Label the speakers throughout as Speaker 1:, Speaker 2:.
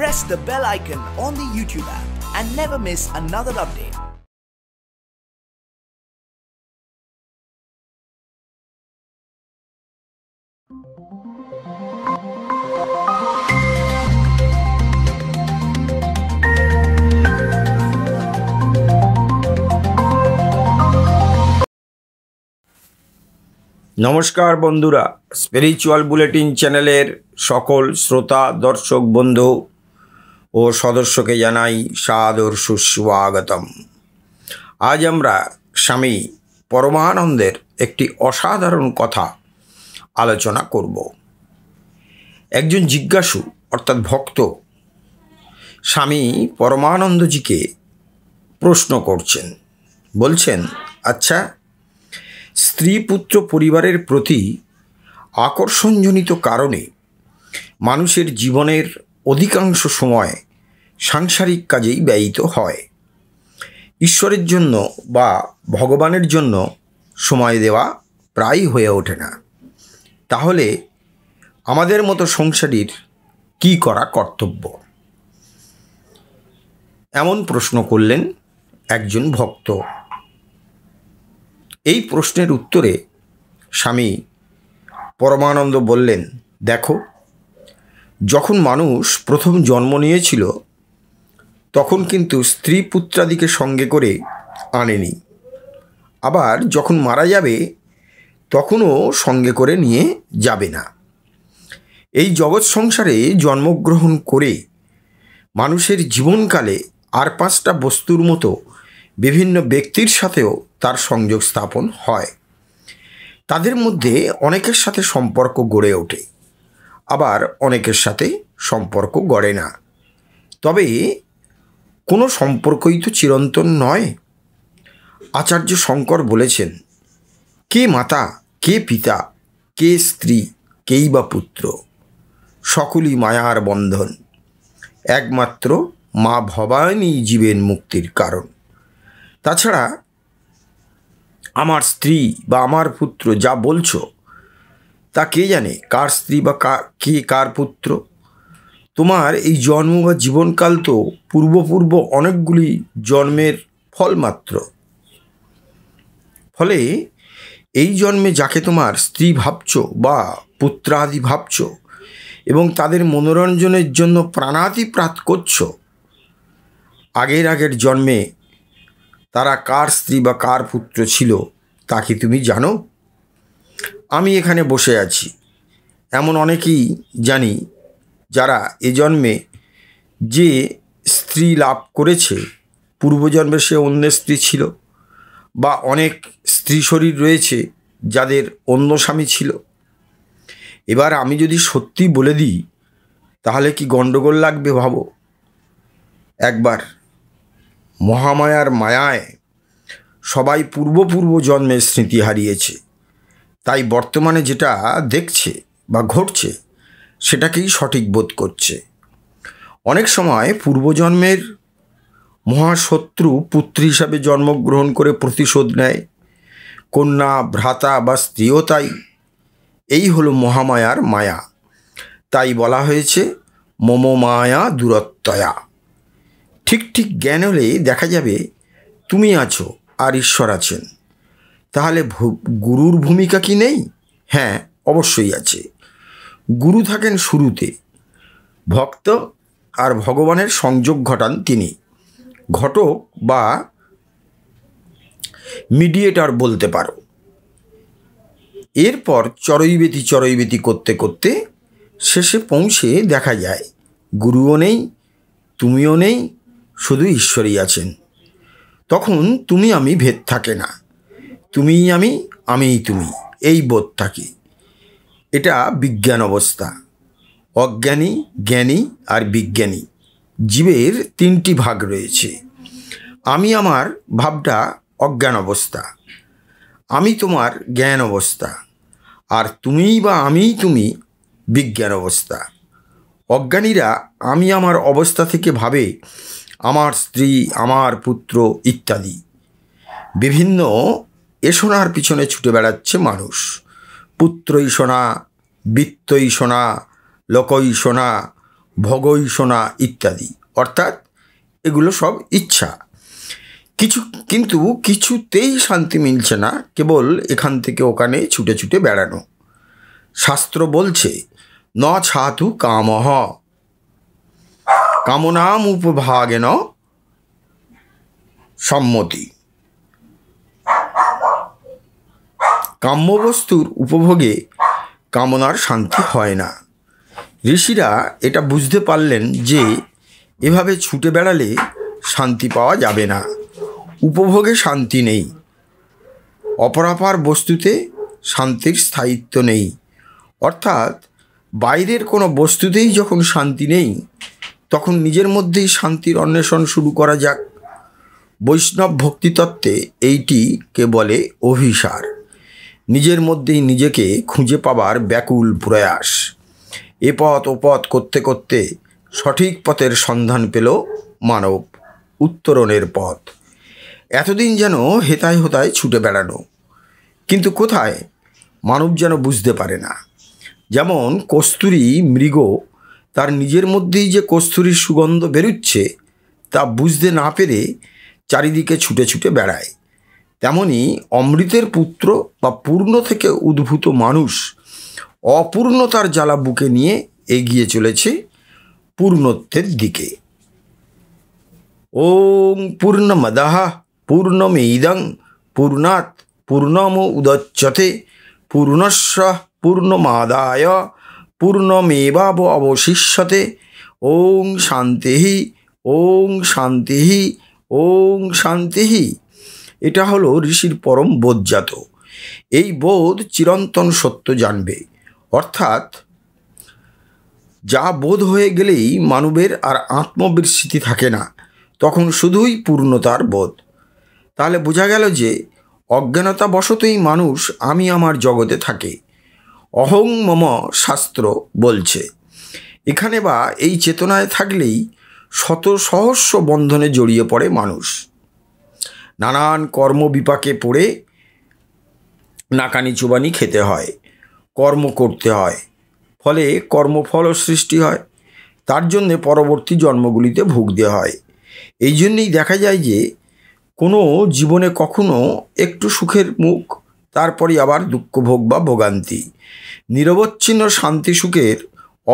Speaker 1: press the bell icon on the YouTube app and never miss another update. নমস্কার বন্ধুরা spiritual bulletin চ্যানেলের সকল শ্রোতা দর্শক বন্ধু ও সদস্যকে জানাই সাদর সুস্বাগতম আজ আমরা স্বামী পরমানন্দের একটি অসাধারণ কথা আলোচনা করব একজন জিজ্ঞাসু অর্থাৎ ভক্ত স্বামী পরমানন্দজিকে প্রশ্ন করছেন বলছেন আচ্ছা স্ত্রী পুত্র পরিবারের প্রতি আকর্ষণজনিত কারণে মানুষের জীবনের অধিকাংশ সময় সাংসারিক কাজেই ব্যয়িত হয় ঈশ্বরের জন্য বা ভগবানের জন্য সময় দেওয়া প্রায় হয়ে ওঠে না তাহলে আমাদের মতো সংসারীর কি করা কর্তব্য এমন প্রশ্ন করলেন একজন ভক্ত এই প্রশ্নের উত্তরে স্বামী পরমানন্দ বললেন দেখো যখন মানুষ প্রথম জন্ম নিয়েছিল তখন কিন্তু স্ত্রী পুত্রাদিকে সঙ্গে করে আনেনি আবার যখন মারা যাবে তখনও সঙ্গে করে নিয়ে যাবে না এই জগৎ সংসারে জন্মগ্রহণ করে মানুষের জীবনকালে আর পাঁচটা বস্তুর মতো বিভিন্ন ব্যক্তির সাথেও তার সংযোগ স্থাপন হয় তাদের মধ্যে অনেকের সাথে সম্পর্ক গড়ে ওঠে আবার অনেকের সাথে সম্পর্ক গড়ে না তবে কোনো সম্পর্কই তো চিরন্তন নয় আচার্য শঙ্কর বলেছেন কে মাতা কে পিতা কে স্ত্রী কেই বা পুত্র সকলই মায়ার বন্ধন একমাত্র মা ভবানী জীবের মুক্তির কারণ তাছাড়া আমার স্ত্রী বা আমার পুত্র যা বলছো তা কে জানে কার স্ত্রী বা কে কার পুত্র তোমার এই জন্ম বা জীবনকাল তো পূর্বপূর্ব অনেকগুলি জন্মের ফল মাত্র ফলে এই জন্মে যাকে তোমার স্ত্রী ভাবছ বা পুত্রাদি ভাবছ এবং তাদের মনোরঞ্জনের জন্য প্রাত করছ আগের আগের জন্মে তারা কার স্ত্রী বা কার পুত্র ছিল তা কি তুমি জানো আমি এখানে বসে আছি এমন অনেকেই জানি যারা এ জন্মে যে স্ত্রী লাভ করেছে পূর্বজন্মে সে অন্য স্ত্রী ছিল বা অনেক স্ত্রী শরীর রয়েছে যাদের অন্য স্বামী ছিল এবার আমি যদি সত্যি বলে দিই তাহলে কি গণ্ডগোল লাগবে ভাবো একবার মহামায়ার মায়ায় সবাই পূর্ব পূর্ব জন্মের স্মৃতি হারিয়েছে তাই বর্তমানে যেটা দেখছে বা ঘটছে সেটাকেই সঠিক বোধ করছে অনেক সময় পূর্বজন্মের মহাশত্রু পুত্র হিসাবে জন্মগ্রহণ করে প্রতিশোধ নেয় কন্যা ভ্রাতা বা স্ত্রীও তাই এই হলো মহামায়ার মায়া তাই বলা হয়েছে মম মায়া দূরত্বয়া ঠিক ঠিক জ্ঞান হলে দেখা যাবে তুমি আছো আর ঈশ্বর আছেন তাহলে গুরুর ভূমিকা কি নেই হ্যাঁ অবশ্যই আছে গুরু থাকেন শুরুতে ভক্ত আর ভগবানের সংযোগ ঘটান তিনি ঘটক বা মিডিয়েটর বলতে পারো এরপর চরৈবেতি চরৈবেতি করতে করতে শেষে পৌঁছে দেখা যায় গুরুও নেই তুমিও নেই শুধু ঈশ্বরই আছেন তখন তুমি আমি ভেদ থাকে না তুমিই আমি আমিই তুমি এই বোধ থাকে এটা বিজ্ঞান অবস্থা অজ্ঞানী জ্ঞানী আর বিজ্ঞানী জীবের তিনটি ভাগ রয়েছে আমি আমার ভাবটা অজ্ঞান অবস্থা আমি তোমার জ্ঞান অবস্থা আর তুমিই বা আমিই তুমি বিজ্ঞান অবস্থা অজ্ঞানীরা আমি আমার অবস্থা থেকে ভাবে আমার স্ত্রী আমার পুত্র ইত্যাদি বিভিন্ন এ সোনার পিছনে ছুটে বেড়াচ্ছে মানুষ পুত্রই সোনা বৃত্তই সোনা লোকই সোনা ভগই সোনা ইত্যাদি অর্থাৎ এগুলো সব ইচ্ছা কিছু কিন্তু কিছুতেই শান্তি মিলছে না কেবল এখান থেকে ওখানে ছুটে ছুটে বেড়ানো শাস্ত্র বলছে ন ছাতু কামহ কামনাম উপভাগেন সম্মতি কাম্যবস্তুর উপভোগে কামনার শান্তি হয় না ঋষিরা এটা বুঝতে পারলেন যে এভাবে ছুটে বেড়ালে শান্তি পাওয়া যাবে না উপভোগে শান্তি নেই অপরাপার বস্তুতে শান্তির স্থায়িত্ব নেই অর্থাৎ বাইরের কোনো বস্তুতেই যখন শান্তি নেই তখন নিজের মধ্যেই শান্তির অন্বেষণ শুরু করা যাক বৈষ্ণব ভক্তিতত্ত্বে কে বলে অভিসার নিজের মধ্যেই নিজেকে খুঁজে পাবার ব্যাকুল প্রয়াস এ পথ ও পথ করতে করতে সঠিক পথের সন্ধান পেল মানব উত্তরণের পথ এতদিন যেন হেতায় হোতায় ছুটে বেড়ানো কিন্তু কোথায় মানব যেন বুঝতে পারে না যেমন কস্তুরি মৃগ তার নিজের মধ্যেই যে কস্তুরির সুগন্ধ বেরুচ্ছে তা বুঝতে না পেরে চারিদিকে ছুটে ছুটে বেড়ায় তেমনি অমৃতের পুত্র বা পূর্ণ থেকে উদ্ভূত মানুষ অপূর্ণতার জ্বালা বুকে নিয়ে এগিয়ে চলেছে পূর্ণত্বের দিকে ওং পূর্ণমদাহ পূর্ণমেইদং পূর্ণাৎ পূর্ণম উদচ্ছতে পূর্ণস্য পূর্ণমাদায় পূর্ণমেবাব অবশিষ্যতে ওং শান্তি ওং শান্তি ওং শান্তি এটা হলো ঋষির পরম বোধজাত এই বোধ চিরন্তন সত্য জানবে অর্থাৎ যা বোধ হয়ে গেলেই মানবের আর আত্মবিস্মৃতি থাকে না তখন শুধুই পূর্ণতার বোধ তাহলে বোঝা গেল যে অজ্ঞানতা বশতই মানুষ আমি আমার জগতে থাকে অহং মম শাস্ত্র বলছে এখানে বা এই চেতনায় থাকলেই শত সহস্র বন্ধনে জড়িয়ে পড়ে মানুষ নানান কর্মবিপাকে পড়ে নাকানি চুবানি খেতে হয় কর্ম করতে হয় ফলে কর্মফলও সৃষ্টি হয় তার জন্যে পরবর্তী জন্মগুলিতে ভুগতে হয় এই জন্যেই দেখা যায় যে কোনো জীবনে কখনো একটু সুখের মুখ তারপরে আবার দুঃখ ভোগ বা ভোগান্তি নিরবচ্ছিন্ন শান্তি সুখের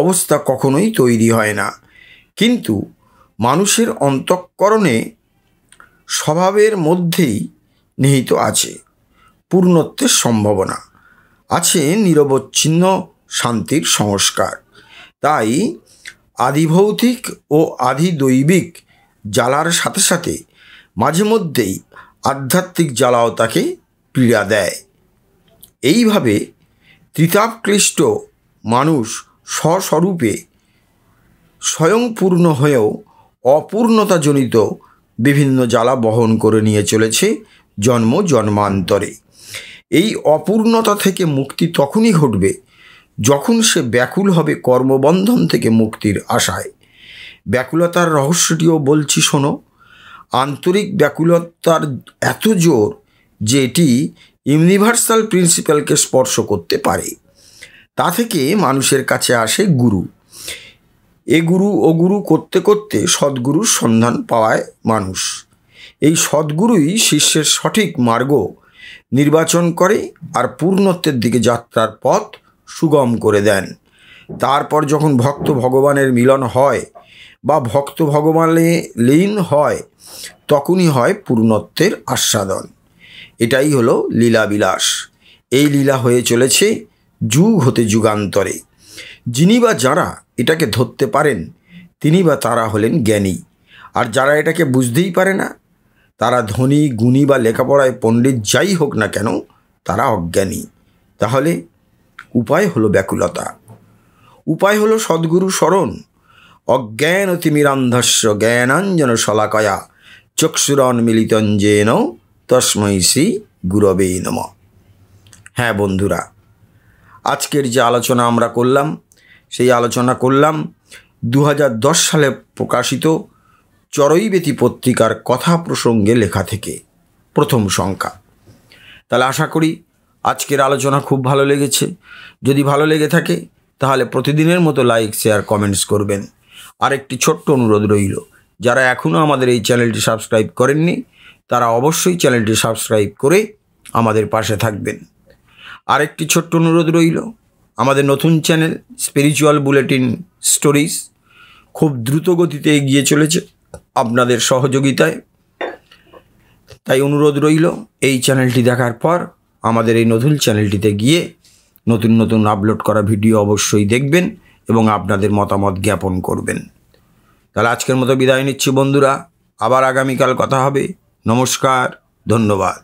Speaker 1: অবস্থা কখনোই তৈরি হয় না কিন্তু মানুষের অন্তঃকরণে স্বভাবের মধ্যেই নিহিত আছে পূর্ণত্বের সম্ভাবনা আছে নিরবচ্ছিন্ন শান্তির সংস্কার তাই আদিভৌতিক ও দৈবিক জ্বালার সাথে সাথে মাঝে মধ্যেই আধ্যাত্মিক জ্বালাও তাকে পীড়া দেয় এইভাবে ত্রিতাপক্লিষ্ট মানুষ স্বস্বরূপে স্বয়ংপূর্ণ হয়েও অপূর্ণতাজনিত বিভিন্ন জ্বালা বহন করে নিয়ে চলেছে জন্ম জন্মান্তরে এই অপূর্ণতা থেকে মুক্তি তখনই ঘটবে যখন সে ব্যাকুল হবে কর্মবন্ধন থেকে মুক্তির আশায় ব্যাকুলতার রহস্যটিও বলছি শোনো আন্তরিক ব্যাকুলতার এত জোর যে এটি ইউনিভার্সাল প্রিন্সিপালকে স্পর্শ করতে পারে তা থেকে মানুষের কাছে আসে গুরু এ গুরু ও গুরু করতে করতে সদ্গুরুর সন্ধান পাওয়ায় মানুষ এই সদ্গুরুই শিষ্যের সঠিক মার্গ নির্বাচন করে আর পূর্ণত্বের দিকে যাত্রার পথ সুগম করে দেন তারপর যখন ভক্ত ভগবানের মিলন হয় বা ভক্ত ভগবানে লীন হয় তখনই হয় পূর্ণত্বের আস্বাদন এটাই হলো লীলাবিলাস এই লীলা হয়ে চলেছে যুগ হতে যুগান্তরে যিনি বা যারা এটাকে ধরতে পারেন তিনি বা তারা হলেন জ্ঞানী আর যারা এটাকে বুঝতেই পারে না তারা ধনী গুণী বা লেখাপড়ায় পণ্ডিত যাই হোক না কেন তারা অজ্ঞানী তাহলে উপায় হলো ব্যাকুলতা উপায় হলো সদ্গুরু স্মরণ অজ্ঞান অতিমিরান্ধস্য জ্ঞানাঞ্জন শলাকয়া চক্ষুরণ মিলিতঞ্জেন তস্মৈ শ্রী গুরবে নম হ্যাঁ বন্ধুরা আজকের যে আলোচনা আমরা করলাম সেই আলোচনা করলাম দু সালে প্রকাশিত চরৈবেতি পত্রিকার কথা প্রসঙ্গে লেখা থেকে প্রথম সংখ্যা তাহলে আশা করি আজকের আলোচনা খুব ভালো লেগেছে যদি ভালো লেগে থাকে তাহলে প্রতিদিনের মতো লাইক শেয়ার কমেন্টস করবেন আরেকটি ছোট্ট অনুরোধ রইল যারা এখনও আমাদের এই চ্যানেলটি সাবস্ক্রাইব করেননি তারা অবশ্যই চ্যানেলটি সাবস্ক্রাইব করে আমাদের পাশে থাকবেন আরেকটি ছোট্ট অনুরোধ রইল আমাদের নতুন চ্যানেল স্পিরিচুয়াল বুলেটিন স্টোরিজ খুব দ্রুত গতিতে এগিয়ে চলেছে আপনাদের সহযোগিতায় তাই অনুরোধ রইল এই চ্যানেলটি দেখার পর আমাদের এই নতুন চ্যানেলটিতে গিয়ে নতুন নতুন আপলোড করা ভিডিও অবশ্যই দেখবেন এবং আপনাদের মতামত জ্ঞাপন করবেন তাহলে আজকের মতো বিদায় নিচ্ছি বন্ধুরা আবার আগামীকাল কথা হবে নমস্কার ধন্যবাদ